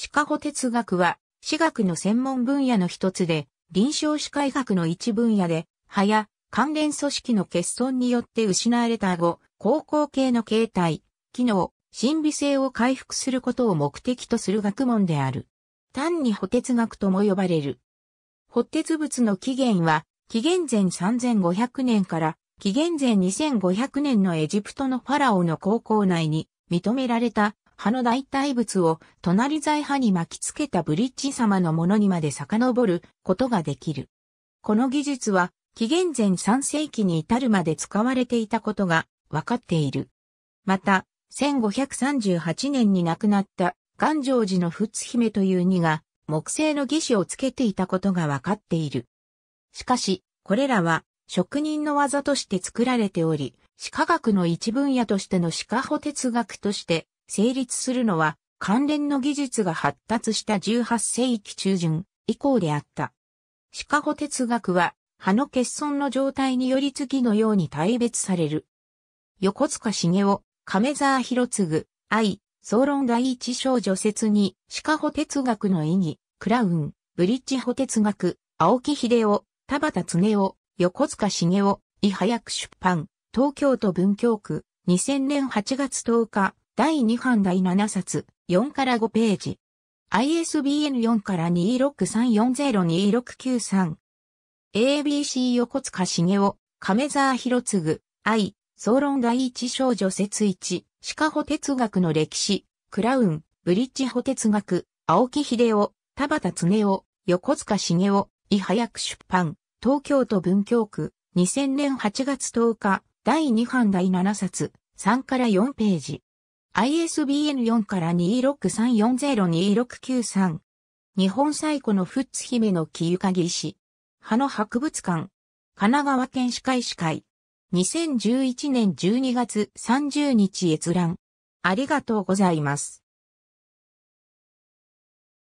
歯科ゴ哲学は、歯学の専門分野の一つで、臨床歯科医学の一分野で、歯や関連組織の欠損によって失われた後、高校系の形態、機能、心理性を回復することを目的とする学問である。単に補哲学とも呼ばれる。補哲物の起源は、紀元前3500年から紀元前2500年のエジプトのファラオの高校内に認められた葉の代替物を隣在葉に巻きつけたブリッジ様のものにまで遡ることができる。この技術は紀元前3世紀に至るまで使われていたことが分かっている。また、1538年に亡くなった元城寺の仏姫という荷が木製の義手をつけていたことが分かっている。しかし、これらは職人の技として作られており、歯科学の一分野としての歯科補哲学として成立するのは関連の技術が発達した18世紀中旬以降であった。シカゴ哲学は葉の欠損の状態により次のように大別される。横塚茂雄、亀沢博次、愛、総論第一章序説に、シカホ哲学の意義、クラウン、ブリッジホ哲学、青木秀夫、田畑恒夫、横塚茂雄、伊早く出版、東京都文京区、2000年8月10日、第2版第7冊、4から5ページ。ISBN 4から263402693。ABC 横塚茂雄、亀沢博次、愛、総論第一少女説一、シカホ哲学の歴史、クラウン、ブリッジホ哲学、青木秀夫、田畑恒夫、横塚茂雄、伊早く出版、東京都文京区、2000年8月10日、第2版第7冊、3から4ページ。ISBN 4から2 6 3 4 0 2 6 9 3日本最古のフッツ姫の木ゆかぎ石。葉の博物館。神奈川県歯科医師会。2011年12月30日閲覧。ありがとうございます。